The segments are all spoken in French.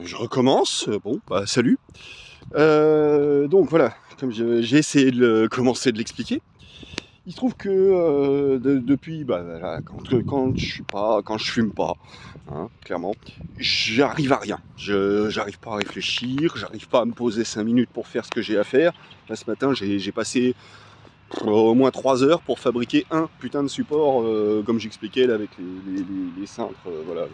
je recommence. Euh, bon, bah, salut. Euh, donc voilà, comme j'ai essayé de commencer de l'expliquer, il se trouve que euh, depuis, bah, quand, quand, je suis pas, quand je fume pas, hein, clairement, j'arrive à rien. Je j'arrive pas à réfléchir, j'arrive pas à me poser 5 minutes pour faire ce que j'ai à faire. Là ce matin, j'ai passé au moins 3 heures pour fabriquer un putain de support, comme j'expliquais là avec les, cintres, voilà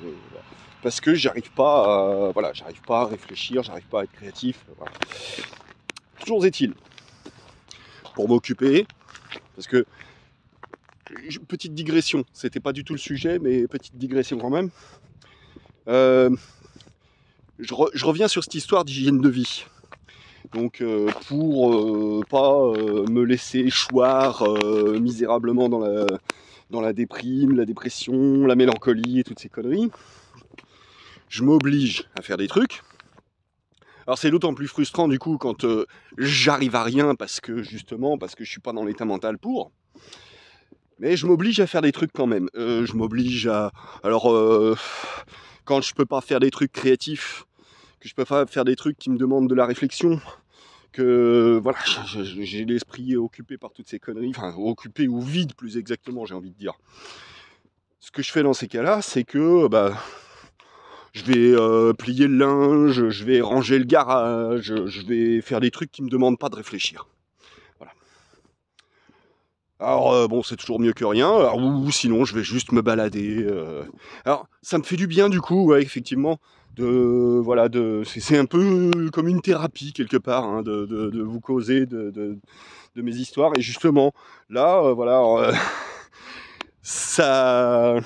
parce que j'arrive pas, à, voilà, j'arrive pas à réfléchir, j'arrive pas à être créatif. Euh, Toujours est-il, pour m'occuper, parce que petite digression, c'était pas du tout le sujet, mais petite digression quand même. Euh, je, reviens sur cette histoire d'hygiène de vie. Donc euh, pour pas me laisser choir misérablement dans la déprime, la dépression, la mélancolie et toutes ces conneries, je m'oblige à faire des trucs. Alors c'est d'autant plus frustrant du coup quand euh, j'arrive à rien parce que justement parce que je suis pas dans l'état mental pour. Mais je m'oblige à faire des trucs quand même. Euh, je m'oblige à. Alors euh, quand je peux pas faire des trucs créatifs, que je peux pas faire des trucs qui me demandent de la réflexion, que voilà, j'ai l'esprit occupé par toutes ces conneries, enfin occupé ou vide plus exactement, j'ai envie de dire. Ce que je fais dans ces cas-là, c'est que bah je vais euh, plier le linge, je vais ranger le garage, je vais faire des trucs qui me demandent pas de réfléchir. Voilà. Alors euh, bon, c'est toujours mieux que rien. sinon, je vais juste me balader. Euh. Alors, ça me fait du bien du coup, effectivement. De, voilà, de, c'est un peu comme une thérapie quelque part, hein, de, vous causer de, mes histoires. Et justement, là, voilà, ça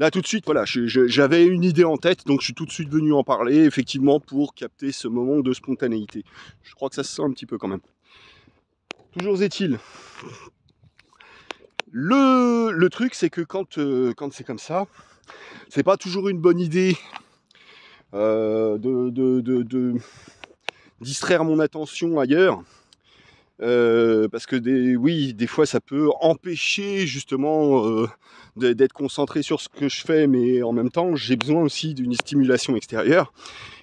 Là, tout de suite, voilà, j'avais une idée en tête, donc je suis tout de suite venu en parler, effectivement, pour capter ce moment de spontanéité. Je crois que ça se sent un petit peu quand même. Toujours est-il. Le, truc, c'est que quand, euh, quand c'est comme ça, c'est pas toujours une bonne idée euh, de distraire mon attention ailleurs. Euh, parce que des, oui, des fois ça peut empêcher justement euh, d'être concentré sur ce que je fais, mais en même temps j'ai besoin aussi d'une stimulation extérieure,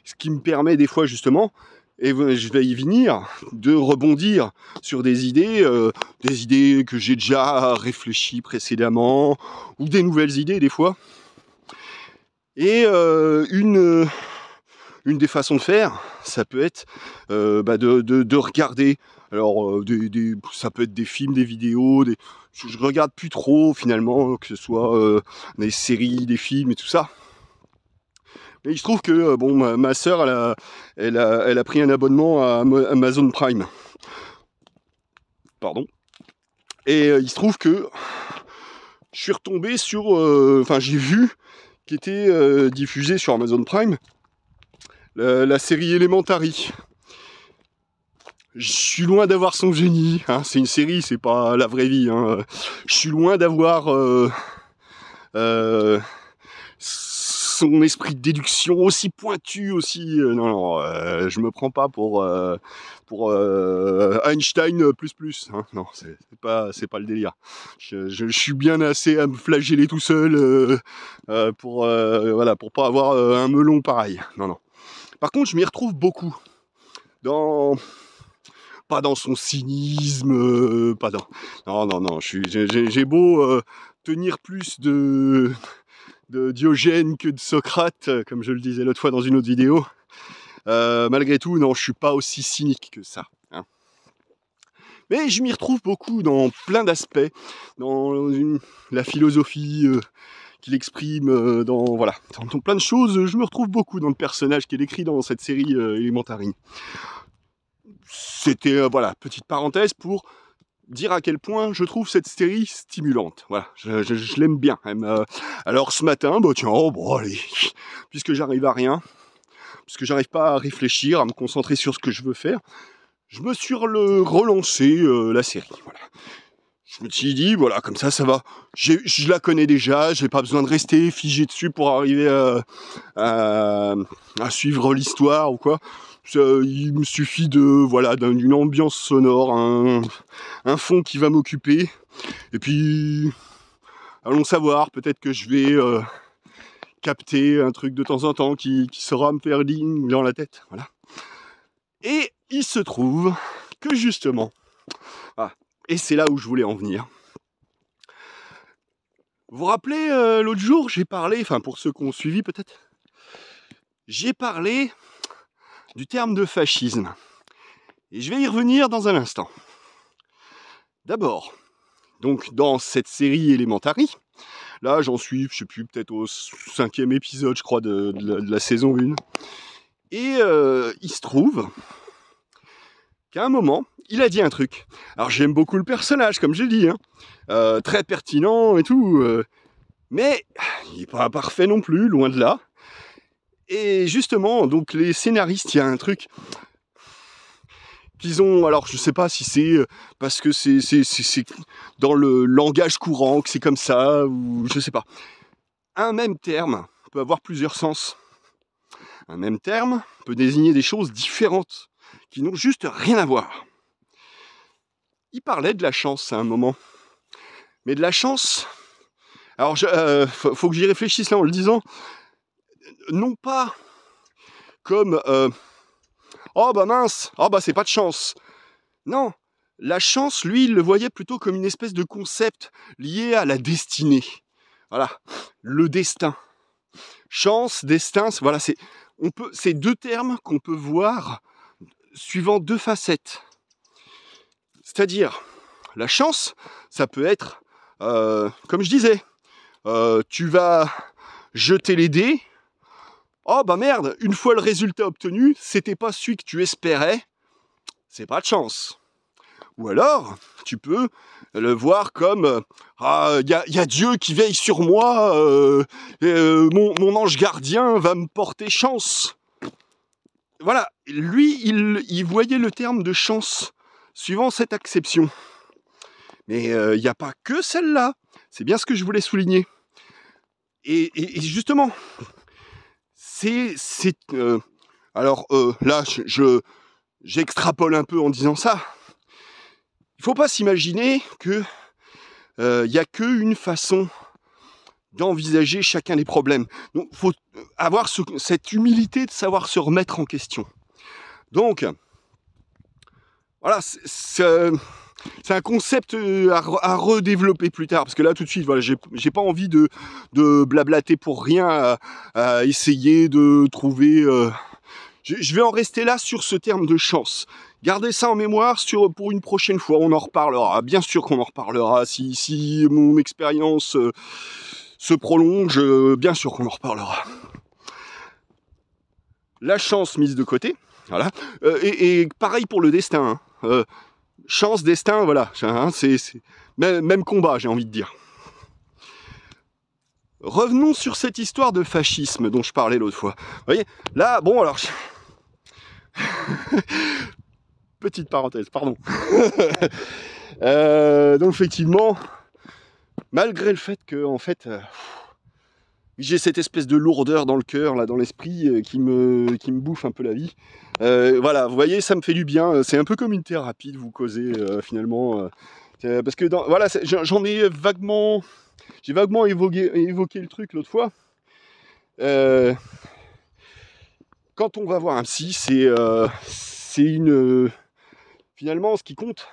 ce qui me permet des fois justement et eh ben, je vais y venir, de rebondir sur des idées, euh, des idées que j'ai déjà réfléchies précédemment, ou des nouvelles idées des fois. Et une, des façons de faire, ça peut être bah, de, regarder alors, euh, ça peut être des films, des vidéos, Je, ne regarde plus trop finalement, euh, que ce soit euh, des séries, des films et tout ça. Mais il se trouve que bon, ma, soeur, elle a, pris un abonnement à Amazon Prime. Pardon. Et il se trouve que je suis retombé sur. Enfin, j'ai vu qui était diffusé sur Amazon Prime la, la série Elementary je suis loin d'avoir son génie. Hein. C'est une série, c'est pas la vraie vie. Hein. Je suis loin d'avoir euh, euh, son esprit de déduction aussi pointu, aussi. Euh, non, je me prends pas pour pour Einstein plus plus. Hein. Non, c'est pas c'est pas le délire. Je, suis bien assez à me flageller tout seul pour voilà pour pas avoir un melon pareil. Non, non. Par contre, je m'y retrouve beaucoup dans pas dans son cynisme, euh, pas dans. Non, non, non, j'ai beau euh, tenir plus de, Diogène que de Socrate, euh, comme je le disais l'autre fois dans une autre vidéo. malgré tout, non, je suis pas aussi cynique que ça. Hein. Mais je m'y retrouve beaucoup dans plein d'aspects, dans la philosophie qu'il exprime, dans voilà, plein de choses. Je me retrouve beaucoup dans le personnage qu'il écrit dans cette série élémentaire c'était euh, voilà petite parenthèse pour dire à quel point je trouve cette série stimulante. Voilà, je, l'aime bien. Euh. alors ce matin, bah tiens, oh, bon allez, puisque j'arrive à rien, puisque j'arrive pas à réfléchir, à me concentrer sur ce que je veux faire, je me suis relancé euh, la série. Voilà. Je me suis dit, voilà, comme ça, ça va. Je la connais déjà, j'ai pas besoin de rester figé dessus pour arriver à suivre l'histoire ou quoi il me suffit de voilà d'une ambiance sonore, un, fond qui va m'occuper. Et puis, allons savoir, peut-être que je vais euh, capter un truc de temps en temps qui, sera saura me faire ligne dans la tête. Voilà. Et il se trouve que justement, ah, et c'est là où je voulais en venir. Vous vous rappelez, euh, l'autre jour, j'ai parlé, enfin pour ceux qui ont suivi peut-être, j'ai parlé du terme de fascisme. Et je vais y revenir dans un instant. D'abord, donc dans cette série Elementary, là j'en suis, je sais plus, peut-être au cinquième épisode, je crois, de, la, saison 1. Et euh, il se trouve qu'à un moment, il a dit un truc. Alors j'aime beaucoup le personnage, comme j'ai dit, hein. euh, très pertinent et tout, euh. mais il n'est pas parfait non plus, loin de là. Et justement, donc les scénaristes, il y a un truc qu'ils ont. Alors, je ne sais pas si c'est euh, parce que c'est dans le langage courant que c'est comme ça, ou je sais pas. Un même terme peut avoir plusieurs sens. Un même terme peut désigner des choses différentes qui n'ont juste rien à voir. Il parlait de la chance à un moment. Mais de la chance, alors, il euh, faut que j'y réfléchisse là en le disant non pas comme Oh bah mince, oh bah c'est pas de chance. Non, la chance, lui, il le voyait plutôt comme une espèce de concept lié à la destinée. Voilà, le destin. Chance, destin, voilà, c'est on peut c'est deux termes qu'on peut voir suivant deux facettes. C'est-à-dire, la chance, ça peut être, euh, comme je disais, euh, tu vas jeter les dés, Oh bah merde, une fois le résultat obtenu, c'était pas celui que tu espérais, c'est pas de chance. Ou alors, tu peux le voir comme euh, Ah, il y, a Dieu qui veille sur moi, euh, euh, mon, ange gardien va me porter chance. Voilà, lui, il, voyait le terme de chance suivant cette acception. Mais il n'y a pas que celle-là, c'est bien ce que je voulais souligner. et justement, c'est, euh, alors euh, là, je, j'extrapole un peu en disant ça. Il faut pas s'imaginer que il euh, n'y a qu'une façon d'envisager chacun des problèmes. Donc, faut avoir cette humilité de savoir se remettre en question. Donc, voilà, c'est un concept euh, à, redévelopper plus tard, parce que là tout de suite, voilà, j'ai pas envie de, blablater pour rien, à, essayer de trouver. Euh, je, vais en rester là sur ce terme de chance. Gardez ça en mémoire sur, pour une prochaine fois, on en reparlera. Bien sûr qu'on en reparlera. Si, si mon expérience euh, se prolonge, bien sûr qu'on en reparlera. La chance mise de côté, voilà. et, pareil pour le destin. Hein chance, destin, voilà. Hein, c'est même, combat, j'ai envie de dire. Revenons sur cette histoire de fascisme dont je parlais l'autre fois. Vous voyez, là, bon, alors... Petite parenthèse, pardon. Euh, donc effectivement, malgré le fait que, en fait... Euh, j'ai cette espèce de lourdeur dans le cœur, là, dans l'esprit, euh, qui me, qui me bouffe un peu la vie. Euh, voilà, vous voyez, ça me fait du bien. C'est un peu comme une thérapie de vous causer, euh, finalement. parce que, voilà, j'en ai vaguement... J'ai vaguement évoqué, évoqué le truc l'autre fois. quand on va voir un psy, c'est c'est une... finalement, ce qui compte,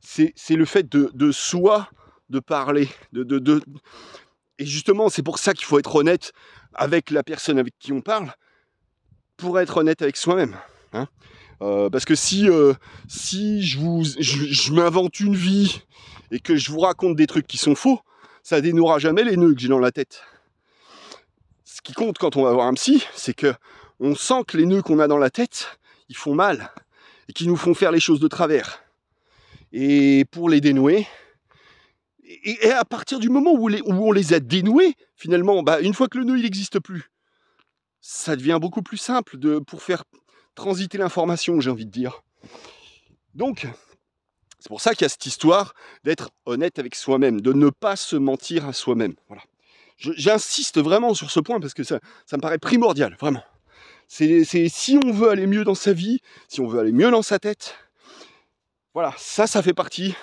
c'est le fait de, soi, de parler, de, de et justement, c'est pour ça qu'il faut être honnête avec la personne avec qui on parle, pour être honnête avec soi-même. Hein. Euh, parce que si, euh, si je, vous, m'invente une vie et que je vous raconte des trucs qui sont faux, ça dénouera jamais les nœuds que j'ai dans la tête. Ce qui compte quand on va voir un psy, c'est que on sent que les nœuds qu'on a dans la tête, ils font mal et qu'ils nous font faire les choses de travers. Et pour les dénouer, et, à partir du moment où, on les a dénoués, finalement, bah, une fois que le nœud il n'existe plus, ça devient beaucoup plus simple pour faire transiter l'information, j'ai envie de dire. Donc, c'est pour ça qu'il y a cette histoire d'être honnête avec soi-même, de ne pas se mentir à soi-même. J'insiste vraiment sur ce point parce que ça, ça me paraît primordial, vraiment. C'est si on veut aller mieux dans sa vie, si on veut aller mieux dans sa tête, voilà, ça, ça fait partie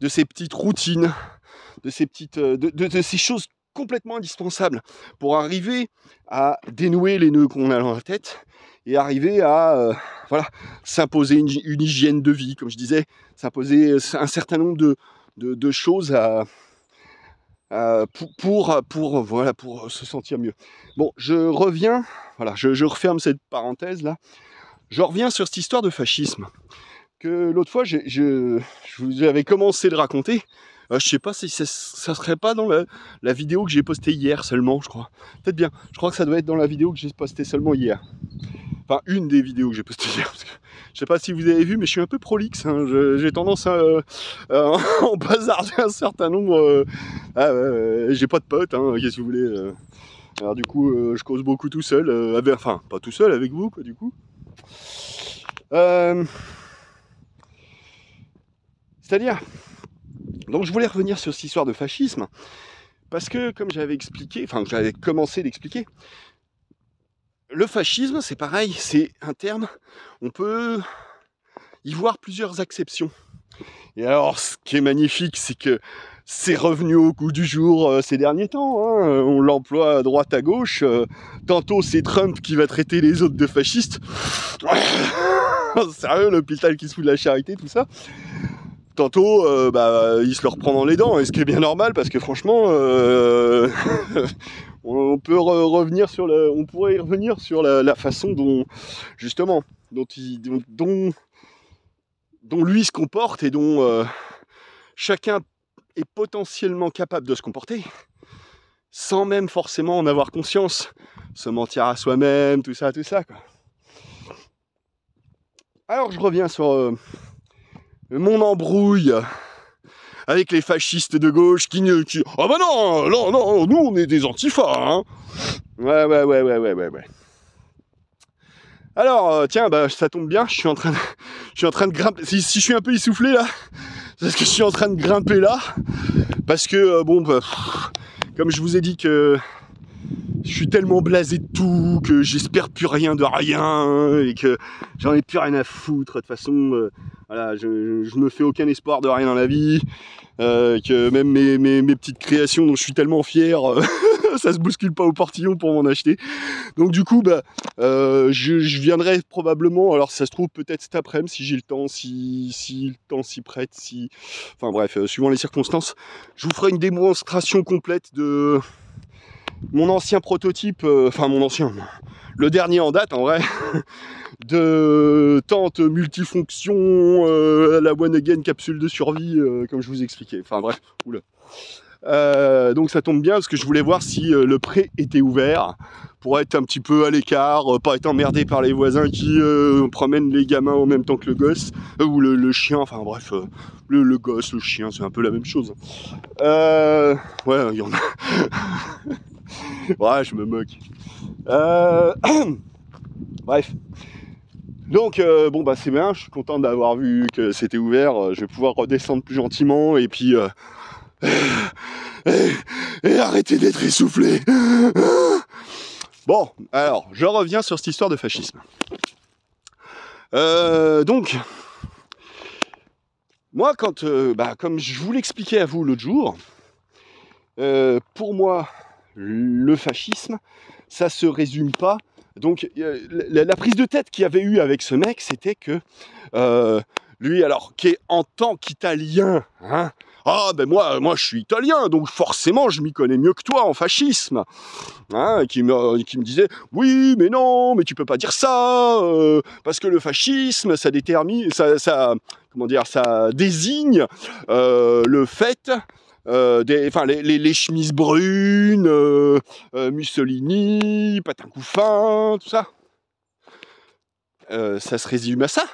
de ces petites routines de ces petites, euh, de, ces choses complètement indispensables pour arriver à dénouer les nœuds qu'on a dans la tête et arriver à euh, voilà, s'imposer une, hygiène de vie, comme je disais, s'imposer euh, un certain nombre de, choses pour, se sentir mieux. Bon, je reviens, voilà, je, referme cette parenthèse là, je reviens sur cette histoire de fascisme que l'autre fois, je, je, vous avais commencé de raconter, euh, je sais pas si ça, serait pas dans la, vidéo que j'ai postée hier seulement, je crois. Peut-être bien. Je crois que ça doit être dans la vidéo que j'ai postée seulement hier. Enfin, une des vidéos que j'ai postées hier. Parce que, je sais pas si vous avez vu, mais je suis un peu prolixe. Hein. J'ai tendance à, euh, en bazarger un certain nombre. Euh, ah, j'ai pas de potes, hein, qu'est-ce que vous voulez. Alors du coup, je cause beaucoup tout seul. enfin, pas tout seul, avec vous, quoi, du coup. C'est-à-dire, donc je voulais revenir sur cette histoire de fascisme, parce que comme j'avais expliqué, enfin j'avais commencé d'expliquer, le fascisme c'est pareil, c'est un terme, on peut y voir plusieurs acceptions. Et alors ce qui est magnifique c'est que c'est revenu au coup du jour euh, ces derniers temps. Hein. On l'emploie à droite, à gauche. Euh, tantôt, c'est Trump qui va traiter les autres de fascistes. Sérieux, l'hôpital qui se fout de la charité, tout ça tantôt euh, bah, il se le reprend dans les dents, et ce qui est bien normal parce que franchement, euh, on peut revenir sur la, on pourrait revenir sur la, façon dont justement dont dont, dont, lui se comporte et dont euh, chacun est potentiellement capable de se comporter sans même forcément en avoir conscience, se mentir à soi-même, tout ça, tout ça. Quoi. Alors je reviens sur mon embrouille avec les fascistes de gauche qui ne... Ah bah non, non, non, nous on est des antifas, hein Ouais, ouais, ouais, ouais, ouais, ouais, Alors, euh, tiens, bah, ça tombe bien, je suis en train de, je suis en train de grimper. Si, je suis un peu essoufflé là, c'est parce que je suis en train de grimper là. Parce que, euh, bon, bah, comme je vous ai dit que je suis tellement blasé de tout que j'espère plus rien de rien hein, et que j'en ai plus rien à foutre. De toute façon, euh, je, ne me fais aucun espoir de rien dans la vie. Euh, que même mes, petites créations dont je suis tellement fier, euh, ça se bouscule pas au portillon pour m'en acheter. Donc du coup, bah, je, viendrai probablement, alors ça se trouve peut-être cet après-midi si j'ai le temps, si, si le temps s'y prête, si... Enfin bref, suivant les circonstances, je vous ferai une démonstration complète de mon ancien prototype, euh, enfin mon ancien, le dernier en date en vrai, de tente multifonction, euh, la one again capsule de survie, euh, comme je vous expliquais. Enfin bref, oula. Euh, donc ça tombe bien parce que je voulais voir si euh, le pré était ouvert pour être un petit peu à l'écart, euh, pas être emmerdé par les voisins qui promènent les gamins en même temps que le gosse ou le, chien. Enfin bref, le, gosse, le chien, c'est un peu la même chose. ouais, il y en a. ouais, je me moque. bref. Donc bon bah c'est bien, je suis content d'avoir vu que c'était ouvert, je vais pouvoir redescendre plus gentiment et puis et, arrêtez d'être essoufflé. Bon, alors, je reviens sur cette histoire de fascisme. Euh, donc, moi, quand, euh, bah, comme je vous l'expliquais à vous l'autre jour, euh, pour moi, le fascisme, ça se résume pas. Donc, la, prise de tête qu'il y avait eu avec ce mec, c'était que lui, alors, qui est en tant qu'Italien, hein, ah ben moi, moi je suis italien, donc forcément je m'y connais mieux que toi en fascisme. Hein, qui, me, qui me disait, oui mais non, mais tu peux pas dire ça, euh, parce que le fascisme, ça détermine, ça, ça comment dire, ça désigne euh, le fait euh, des, enfin, les, chemises brunes, Mussolini, patin couffin, tout ça. ça se résume à ça.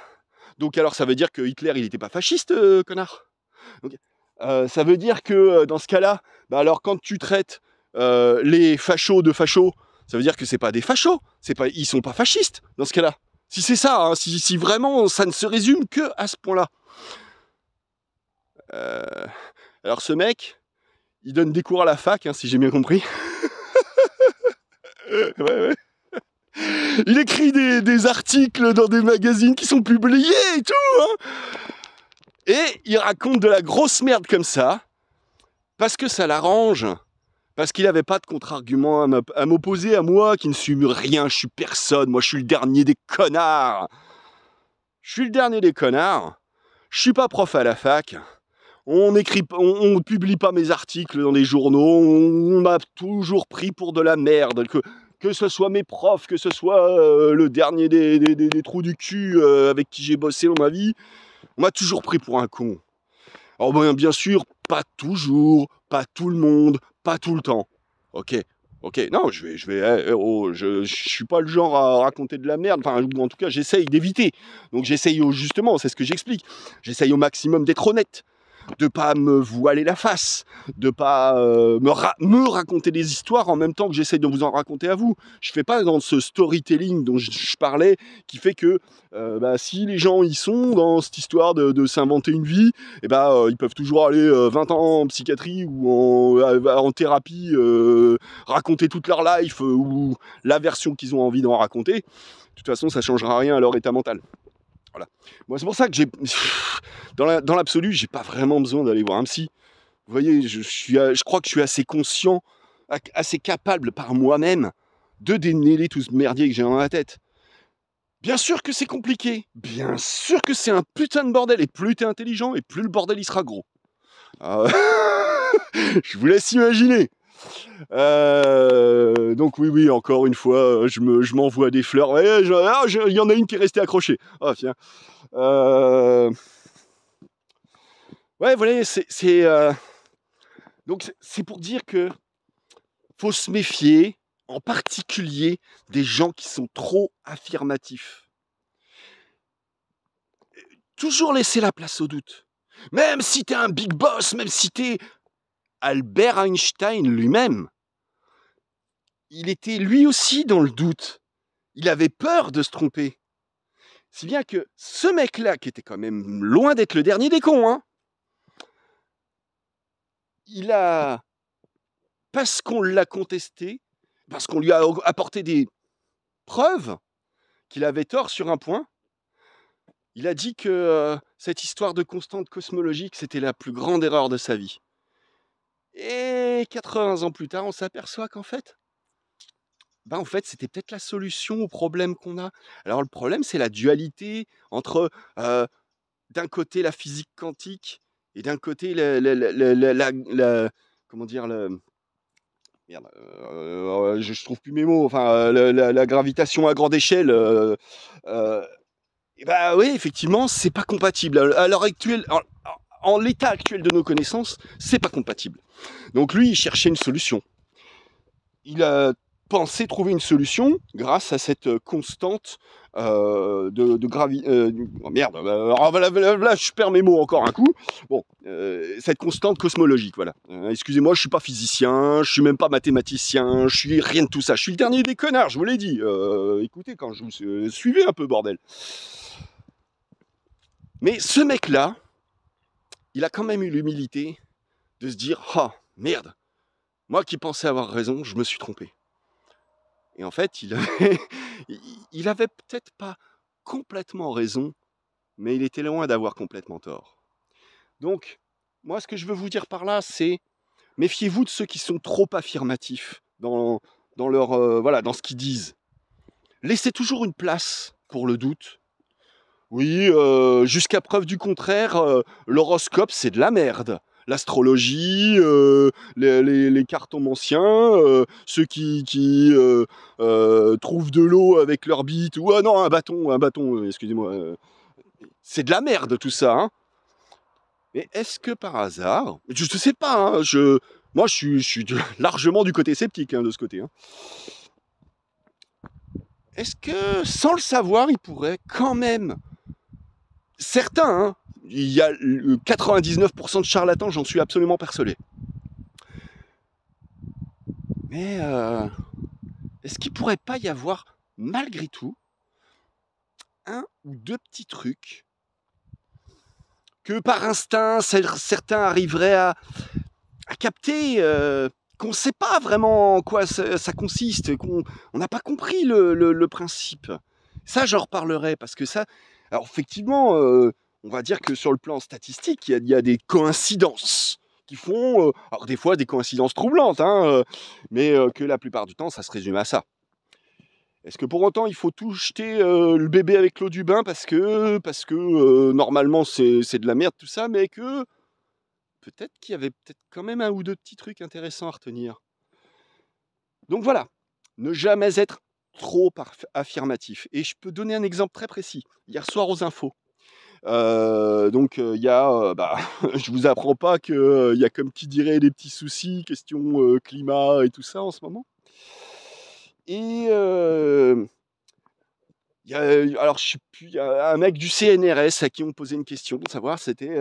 Donc alors ça veut dire que Hitler, il n'était pas fasciste, connard. Euh, ça veut dire que euh, dans ce cas-là, bah, alors quand tu traites euh, les fachos de fachos, ça veut dire que c'est pas des fachos, c'est pas, ils sont pas fascistes dans ce cas-là. Si c'est ça, hein, si, vraiment ça ne se résume que à ce point-là. alors ce mec, il donne des cours à la fac, hein, si j'ai bien compris. Il écrit des, articles dans des magazines qui sont publiés et tout. Hein. Et il raconte de la grosse merde comme ça, parce que ça l'arrange, parce qu'il n'avait pas de contre-argument à m'opposer à moi, qui ne suis rien, je suis personne, moi je suis le dernier des connards. Je suis le dernier des connards, je suis pas prof à la fac, on ne on, publie pas mes articles dans les journaux, on, m'a toujours pris pour de la merde, que, ce soit mes profs, que ce soit euh, le dernier des, trous du cul euh, avec qui j'ai bossé dans ma vie, on m'a toujours pris pour un con. Alors oh, ben, bien sûr, pas toujours, pas tout le monde, pas tout le temps. Ok, ok, non, je vais, je vais, eh, eh, oh, je, je, suis pas le genre à raconter de la merde. Enfin, en tout cas, j'essaye d'éviter. Donc j'essaye oh, justement, c'est ce que j'explique. J'essaye au maximum d'être honnête de pas me voiler la face, de pas euh, me, raconter des histoires en même temps que j'essaie de vous en raconter à vous. Je fais pas dans ce storytelling dont je, parlais, qui fait que euh, bah, si les gens y sont dans cette histoire de, s'inventer une vie, et eh ben bah, euh, ils peuvent toujours aller 20 ans en psychiatrie ou en, thérapie, raconter toute leur life ou la version qu'ils ont envie d'en raconter. De toute façon, ça changera rien à leur état mental. Voilà. Moi, c'est pour ça que j'ai. Dans l'absolu, j'ai pas vraiment besoin d'aller voir un psy. Vous voyez, je, je crois que je suis assez conscient, assez capable par moi-même de démêler tout ce merdier que j'ai dans la tête. Bien sûr que c'est compliqué, bien sûr que c'est un putain de bordel, et plus es intelligent, et plus le bordel il sera gros. Ah, je vous laisse imaginer. Euh, donc oui, oui, encore une fois, euh, je je m'envoie des fleurs. Ah, il y en a une qui est restée accrochée. Ah tiens. Euh, ouais, voilà, c'est, donc c'est pour dire que faut se méfier, en particulier des gens qui sont trop affirmatifs. Toujours laisser la place au doute. Même si t'es un big boss, même si t'es Albert Einstein lui-même, il était lui aussi dans le doute. Il avait peur de se tromper. Si bien que ce mec-là, qui était quand même loin d'être le dernier des cons, hein, il a, parce qu'on l'a contesté, parce qu'on lui a apporté des preuves qu'il avait tort sur un point, il a dit que euh, cette histoire de constante cosmologique, c'était la plus grande erreur de sa vie. Et 80 ans plus tard, on s'aperçoit qu'en fait, ben, en fait, c'était peut-être la solution au problème qu'on a. Alors le problème, c'est la dualité entre euh, d'un côté la physique quantique et d'un côté la, comment dire le merde, euh, euh, je, trouve plus mes mots. Enfin, la, gravitation à grande échelle. et ben oui, effectivement, c'est pas compatible. À l'heure actuelle, en l'état actuel de nos connaissances, c'est pas compatible. Donc lui, il cherchait une solution. Il a pensé trouver une solution grâce à cette constante euh, de, gravité... Euh, oh merde, euh, oh, je perds mes mots encore un coup. Bon, cette constante cosmologique, voilà. Excusez-moi, je suis pas physicien, je suis même pas mathématicien, je suis rien de tout ça. Je suis le dernier des connards, je vous l'ai dit. écoutez, quand je vous suivais un peu, bordel. Mais ce mec-là, il a quand même eu l'humilité de se dire Ah, merde, moi qui pensais avoir raison, je me suis trompé. Et en fait, il avait, il avait peut-être pas complètement raison, mais il était loin d'avoir complètement tort. Donc, moi, ce que je veux vous dire par là, c'est méfiez-vous de ceux qui sont trop affirmatifs dans, dans leur, euh, voilà, dans ce qu'ils disent. Laissez toujours une place pour le doute, oui, euh, jusqu'à preuve du contraire, euh, l'horoscope, c'est de la merde. L'astrologie, euh, les, cartons anciens, ceux qui, trouvent de l'eau avec leur bite, ou ah non, un bâton, un bâton, excusez-moi. c'est de la merde tout ça. Hein. Mais est-ce que par hasard, je ne sais pas, hein, moi je suis, largement du côté sceptique hein, de ce côté est-ce que sans le savoir, il pourrait quand même certains, hein. il y a 99% de charlatans, j'en suis absolument persuadé. Mais euh, est-ce qu'il pourrait pas y avoir, malgré tout, un ou deux petits trucs que par instinct certains arriveraient à, capter euh, qu'on ne sait pas vraiment en quoi ça, consiste, qu'on n'a pas compris le principe. Ça, j'en reparlerai parce que ça, alors effectivement, euh, on va dire que sur le plan statistique, il y, a, des coïncidences qui font, euh, alors des fois des coïncidences troublantes, hein, euh, mais que la plupart du temps, ça se résume à ça. Est-ce que pour autant il faut tout jeter le bébé avec l'eau du bain parce que, parce que normalement c'est de la merde tout ça, mais que peut-être qu'il y avait peut-être quand même un ou deux petits trucs intéressants à retenir. Donc voilà, ne jamais être trop affirmatif. Et je peux donner un exemple très précis. Hier soir aux infos, euh, donc euh, il y a, euh, bah, je vous apprends pas que il y a comme qui dirait des petits soucis, questions climat et tout ça en ce moment. Et y alors je y a un mec du CNRS à qui on posait une question pour savoir c'était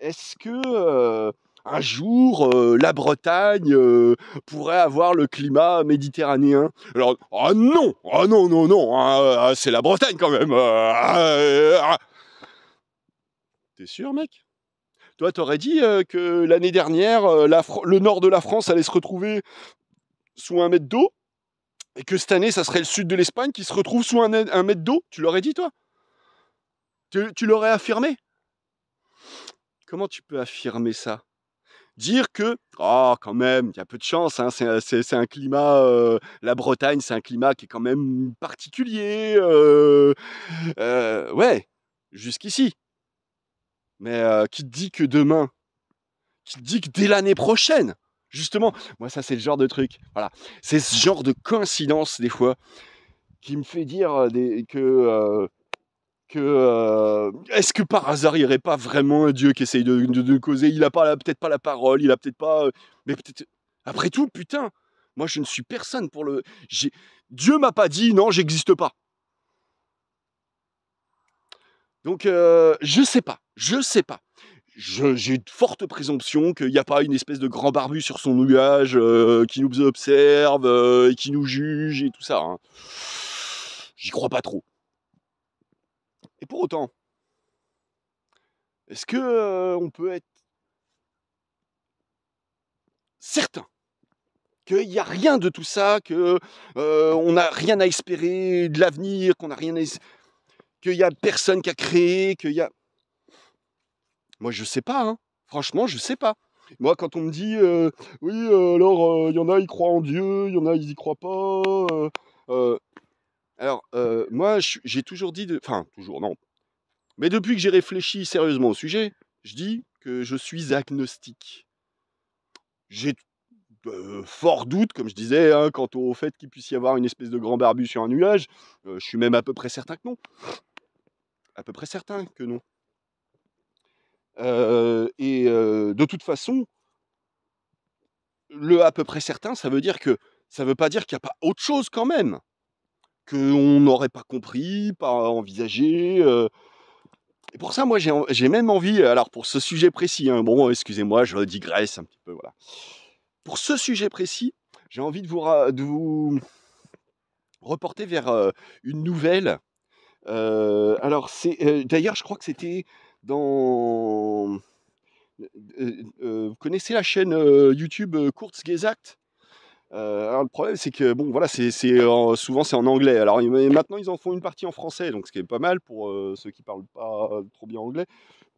est-ce que un jour, euh, la Bretagne euh, pourrait avoir le climat méditerranéen. Alors, ah oh non, ah oh non, non, non, hein, euh, c'est la Bretagne quand même. Ah, ah. T'es sûr, mec Toi, t'aurais dit que l'année dernière, le nord de la France allait se retrouver sous un mètre d'eau et que cette année, ça serait le sud de l'Espagne qui se retrouve sous un, mètre d'eau. Tu l'aurais dit, toi tu l'aurais affirmé Comment tu peux affirmer ça dire que, oh, quand même, il y a peu de chance, hein, c'est un climat, la Bretagne, c'est un climat qui est quand même particulier. ouais, jusqu'ici. Mais qui te dit que demain Qui te dit que dès l'année prochaine Justement, moi, ça, c'est le genre de truc. Voilà. C'est ce genre de coïncidence, des fois, qui me fait dire que euh, est-ce que par hasard il n'y aurait pas vraiment un Dieu qui essaye de, causer Il n'a pas peut-être pas la parole, il a peut-être pas. Euh, mais peut-être. Après tout, putain, moi je ne suis personne pour le. Dieu m'a pas dit non, j'existe pas. Donc euh, je sais pas, je sais pas. J'ai une forte présomption qu'il n'y a pas une espèce de grand barbu sur son nuage qui nous observe et qui nous juge et tout ça. Hein. J'y crois pas trop pour autant, est-ce que euh, on peut être certain qu'il n'y a rien de tout ça, que euh, on n'a rien à espérer de l'avenir, qu'on n'a rien qu'il n'y a personne qui a créé, qu'il y a... Moi, je sais pas, hein. franchement, je sais pas. Moi, quand on me dit, euh, oui, alors, il y en a, ils croient en Dieu, il y en a, ils y croient pas, alors, euh, moi, j'ai toujours dit, de... enfin, toujours, non. Mais depuis que j'ai réfléchi sérieusement au sujet, je dis que je suis agnostique. J'ai euh, fort doute, comme je disais, hein, quant au fait qu'il puisse y avoir une espèce de grand barbu sur un nuage. Euh, je suis même à peu près certain que non. À peu près certain que non. et de toute façon, le à peu près certain, ça veut dire que ça veut pas dire qu'il n'y a pas autre chose quand même qu'on n'aurait pas compris, pas envisagé. Et pour ça, moi, j'ai même envie, alors pour ce sujet précis, hein, bon, excusez-moi, je digresse un petit peu, voilà. Pour ce sujet précis, j'ai envie de vous, reporter vers une nouvelle. alors, c'est d'ailleurs, je crois que c'était dans. vous connaissez la chaîne YouTube Kurzgesagt euh, alors le problème, c'est que bon, voilà, c'est souvent c'est en anglais. Alors maintenant, ils en font une partie en français, donc ce qui est pas mal pour euh, ceux qui parlent pas euh, trop bien anglais.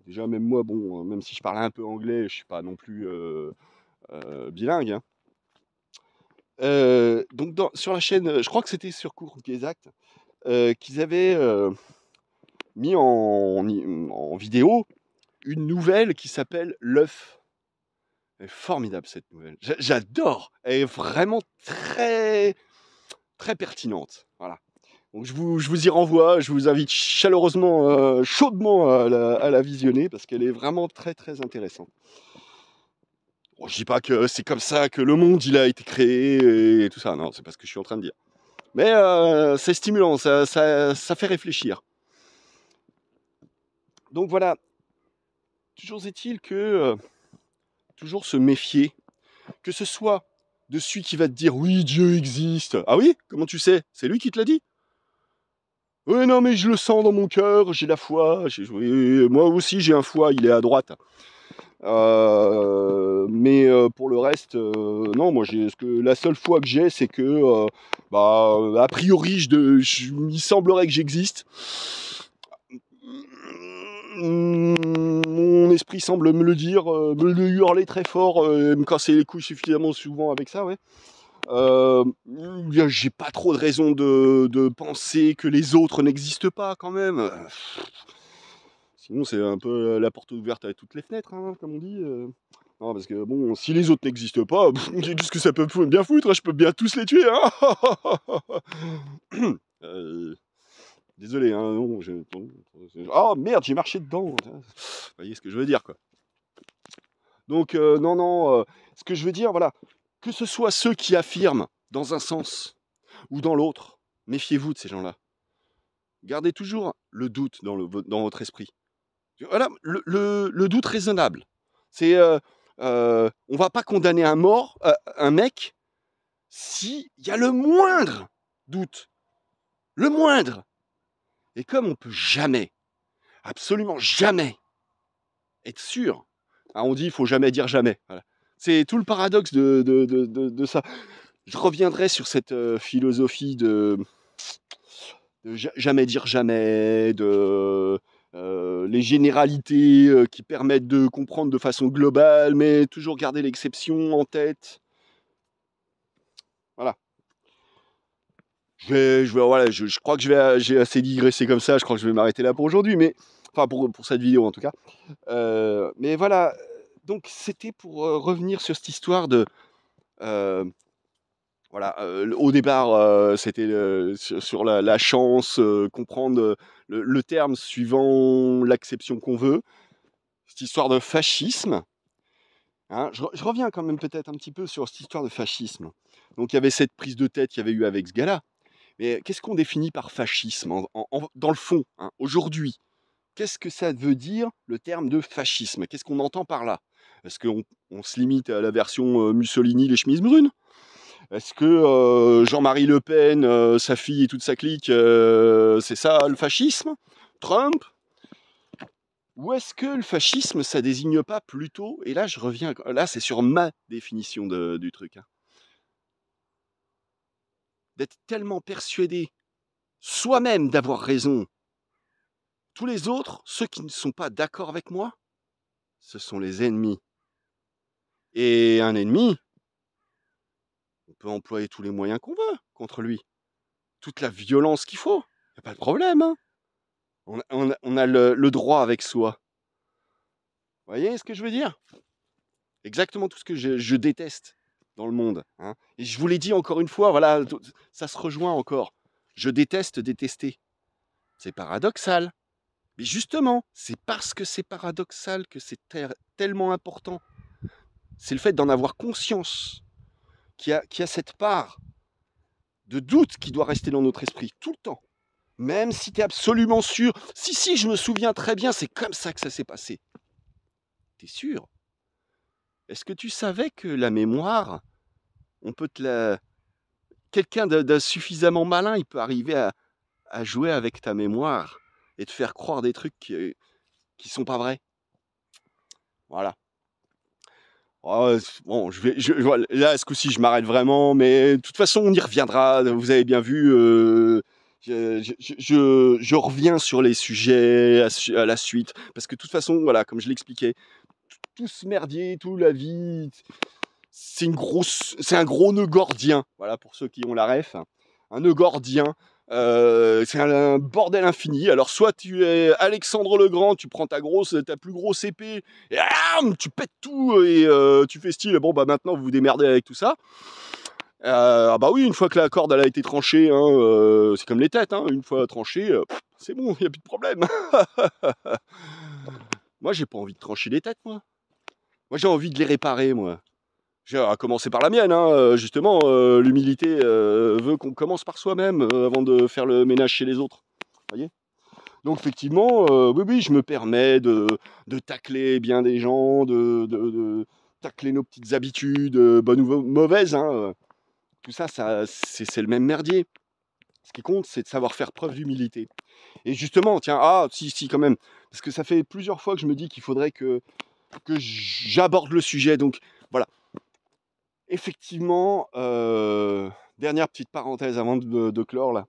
Déjà, même moi, bon, même si je parle un peu anglais, je suis pas non plus bilingue. Hein. donc sur la chaîne, je crois que c'était sur Cours Exact, qu'ils avaient mis en, en, vidéo une nouvelle qui s'appelle L'œuf est formidable cette nouvelle. J'adore. Elle est vraiment très, très pertinente. Voilà. Donc je vous, je vous y renvoie. Je vous invite chaleureusement, euh, chaudement à la, visionner parce qu'elle est vraiment très, très intéressante. Je je dis pas que c'est comme ça que le monde il a été créé et tout ça. Non, c'est pas ce que je suis en train de dire. Mais euh, c'est stimulant, ça, ça, ça fait réfléchir. Donc voilà. Toujours est-il que euh, toujours se méfier, que ce soit de celui qui va te dire oui, Dieu existe. Ah oui Comment tu sais C'est lui qui te l'a dit Oui, non, mais je le sens dans mon cœur, j'ai la foi, moi aussi j'ai un foi, il est à droite. Euh, mais euh, pour le reste, euh, non, moi, j'ai, ce que, la seule foi que j'ai, c'est que, bah, a priori, je, il semblerait que j'existe. Mm, mon esprit semble me le dire, euh, me le hurler très fort, euh, me casser les couilles suffisamment souvent avec ça, ouais. Euh, j'ai pas trop de raison de, penser que les autres n'existent pas quand même. Sinon, c'est un peu la porte ouverte à toutes les fenêtres, hein, comme on dit. Non, parce que bon, si les autres n'existent pas, qu'est-ce que ça peut bien foutre hein, Je peux bien tous les tuer, hein Désolé, hein, non, je... Oh merde, j'ai marché dedans. Vous voyez ce que je veux dire, quoi. Donc, euh, non, non, euh, ce que je veux dire, voilà, que ce soit ceux qui affirment dans un sens ou dans l'autre, méfiez-vous de ces gens-là. Gardez toujours le doute dans, votre esprit. Voilà, le, doute raisonnable. C'est, euh, on va pas condamner un mort, un mec, s'il y a le moindre doute, le moindre. Et comme on peut jamais, absolument jamais, être sûr, hein, on dit il faut jamais dire jamais. C'est tout le paradoxe de, ça. Je reviendrai sur cette euh, philosophie de, jamais dire jamais, de euh, les généralités euh, qui permettent de comprendre de façon globale, mais toujours garder l'exception en tête. je, voilà, je, crois que je vais, euh, j'ai assez digressé comme ça, je crois que je vais m'arrêter là pour aujourd'hui, mais enfin pour, pour, cette vidéo en tout cas. Euh, mais voilà, euh, donc c'était pour revenir sur cette histoire de... voilà, au départ, c'était sur, la, chance, comprendre le, terme suivant l'acception qu'on veut. Cette histoire de fascisme, hein, je, je, reviens quand même peut-être un petit peu sur cette histoire de fascisme. Donc il y avait cette prise de tête qu'il y avait eu avec ce gars-là. Mais euh, qu'est-ce qu'on définit par fascisme dans le fond, hein, aujourd'hui Qu'est-ce que ça veut dire le terme de fascisme Qu'est-ce qu'on entend par là Est-ce qu'on se limite à la version euh, Mussolini, les chemises brunes Est-ce que euh, Jean-Marie Le Pen, sa fille et toute sa clique, c'est ça le fascisme Trump ou est-ce que le fascisme, ça désigne pas plutôt, et là je reviens, là c'est sur ma définition du truc, hein, d'être tellement persuadé soi-même d'avoir raison. Tous les autres, ceux qui ne sont pas d'accord avec moi, ce sont les ennemis. Et un ennemi, on peut employer tous les moyens qu'on veut contre lui. Toute la violence qu'il faut. Il n'y a pas de problème. Hein. on, a, le, droit avec soi. Vous voyez ce que je veux dire Exactement tout ce que je déteste dans le monde. Hein. Et je vous l'ai dit encore une fois, voilà, ça se rejoint encore. Je déteste détester. C'est paradoxal. Mais justement, c'est parce que c'est paradoxal que c'est tellement important. C'est le fait d'en avoir conscience, qui a qui a cette part de doute qui doit rester dans notre esprit tout le temps. Même si tu es absolument sûr. Si, si, je me souviens très bien, c'est comme ça que ça s'est passé. tu es sûr est-ce que tu savais que la mémoire, on peut te la... Quelqu'un suffisamment malin, il peut arriver à, jouer avec ta mémoire et te faire croire des trucs qui ne sont pas vrais. Voilà. Oh, bon, je vais, là, ce coup-ci, je m'arrête vraiment, mais de toute façon, on y reviendra. Vous avez bien vu, euh, je, reviens sur les sujets à, à, la suite, parce que de toute façon, voilà, comme je l'expliquais, tout merdier, tout la vie. C'est une grosse, c'est un gros nœud gordien. Voilà pour ceux qui ont la ref. Un nœud gordien. Euh, c'est un, bordel infini. Alors soit tu es Alexandre le Grand, tu prends ta grosse, ta plus grosse épée, et tu pètes tout et euh, tu fais style. Bon bah maintenant vous vous démerdez avec tout ça. Euh, ah bah oui, une fois que la corde elle a été tranchée, hein, c'est comme les têtes, hein. une fois tranchée, c'est bon, il n'y a plus de problème. moi j'ai pas envie de trancher les têtes, moi. Moi, j'ai envie de les réparer, moi. À commencer par la mienne, hein. Euh, justement, euh, l'humilité euh, veut qu'on commence par soi-même avant de faire le ménage chez les autres. Voyez Donc effectivement, oui, oui, je me permets de, de tacler bien des gens, de, de, tacler nos petites habitudes, bonnes ou mauvaises. Hein, Tout ça, ça c'est le même merdier. Ce qui compte, c'est de savoir faire preuve d'humilité. Et justement, tiens, ah, si, si, quand même, parce que ça fait plusieurs fois que je me dis qu'il faudrait que que j'aborde le sujet. Donc voilà. Effectivement, euh, dernière petite parenthèse avant de, clore là.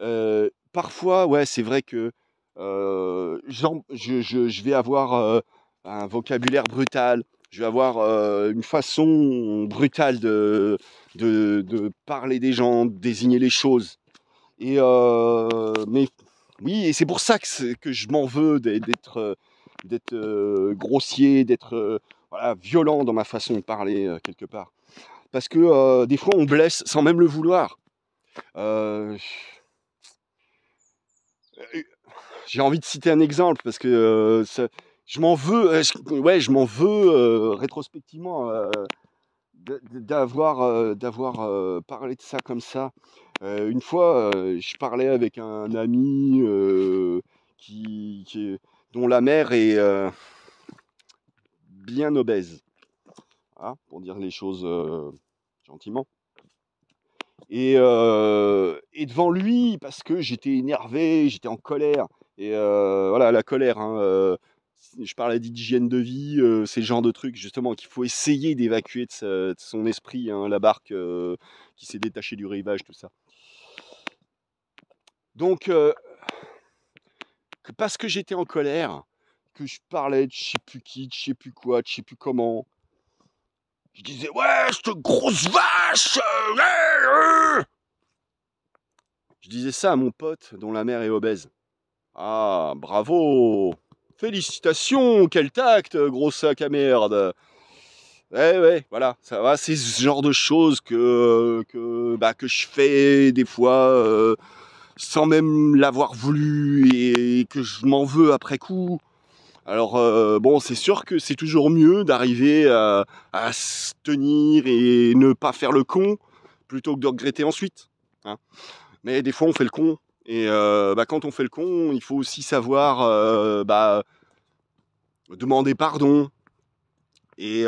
Euh, parfois, ouais, c'est vrai que euh, je, je, vais avoir un vocabulaire brutal, je vais avoir une façon brutale de, de, parler des gens, de désigner les choses. Et mais oui, et c'est pour ça que je m'en veux d'être d'être euh, grossier, d'être euh, violent dans ma façon de parler euh, quelque part. Parce que des fois on blesse sans même le vouloir. J'ai envie de citer un exemple parce que je m'en veux, ouais, je m'en veux rétrospectivement d'avoir d'avoir parlé de ça comme ça. une fois, je parlais avec un ami qui, qui, dont la mère est euh, bien obèse, ah, pour dire les choses euh, gentiment. Euh, et, devant lui, parce que j'étais énervé, j'étais en colère, et voilà, la colère, hein, je parlais d'hygiène de vie, ces c'est le genre de trucs, justement qu'il faut essayer d'évacuer de, son esprit, hein, la barque qui s'est détachée du rivage, tout ça. Donc que parce que j'étais en colère, que je parlais de je sais plus qui, de je sais plus quoi, de je sais plus comment, je disais ouais, cette grosse vache euh, euh, euh. Je disais ça à mon pote dont la mère est obèse. Ah, bravo Félicitations, quel tact, gros sac à merde Ouais, ouais, voilà, ça va, c'est ce genre de choses que, bah, que je fais des fois sans même l'avoir voulu et que je m'en veux après coup. Alors euh, bon, c'est sûr que c'est toujours mieux d'arriver à, se tenir et ne pas faire le con plutôt que de regretter ensuite. Hein. Mais des fois, on fait le con. Et euh, bah, quand on fait le con, il faut aussi savoir euh, bah, demander pardon. Et,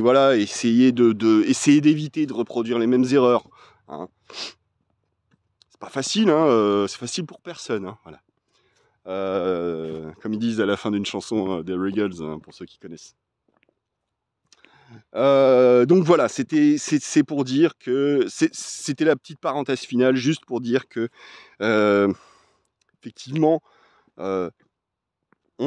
voilà, essayer de, essayer d'éviter de reproduire les mêmes erreurs. Hein pas facile, hein, euh, c'est facile pour personne. Hein, voilà. Euh, comme ils disent à la fin d'une chanson hein, des Regals, pour ceux qui connaissent. Euh, donc voilà, c'était c'est pour dire que c'était la petite parenthèse finale, juste pour dire que effectivement, on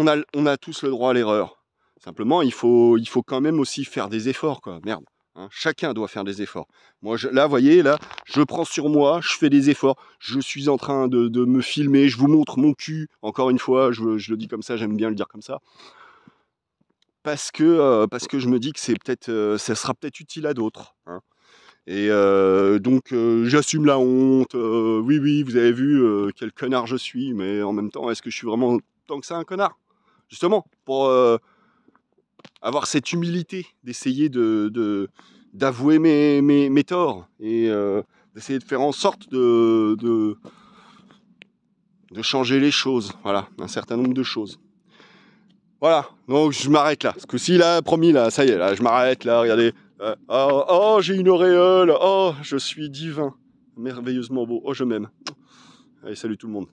a on a tous le droit à l'erreur. Simplement, il faut il faut quand même aussi faire des efforts quoi. Merde. Hein. chacun doit faire des efforts. Moi, là, vous voyez, là, je prends sur moi, je fais des efforts, je suis en train de, me filmer, je vous montre mon cul, encore une fois, je, le dis comme ça, j'aime bien le dire comme ça. Parce que, euh, parce que je me dis que c'est peut-être, euh, ça sera peut-être utile à d'autres. Hein. Et euh, donc, j'assume la honte. oui, oui, vous avez vu quel connard je suis, mais en même temps, est-ce que je suis vraiment tant que ça un connard Justement, pour avoir cette humilité d'essayer de, d'avouer mes, mes, torts et euh, d'essayer de faire en sorte de, de, changer les choses. Voilà, un certain nombre de choses. Voilà, donc je m'arrête là. Parce que si là, promis, là, ça y est, là, je m'arrête là, regardez. Euh, oh, oh j'ai une auréole, oh, je suis divin, merveilleusement beau, oh, je m'aime. Allez, salut tout le monde.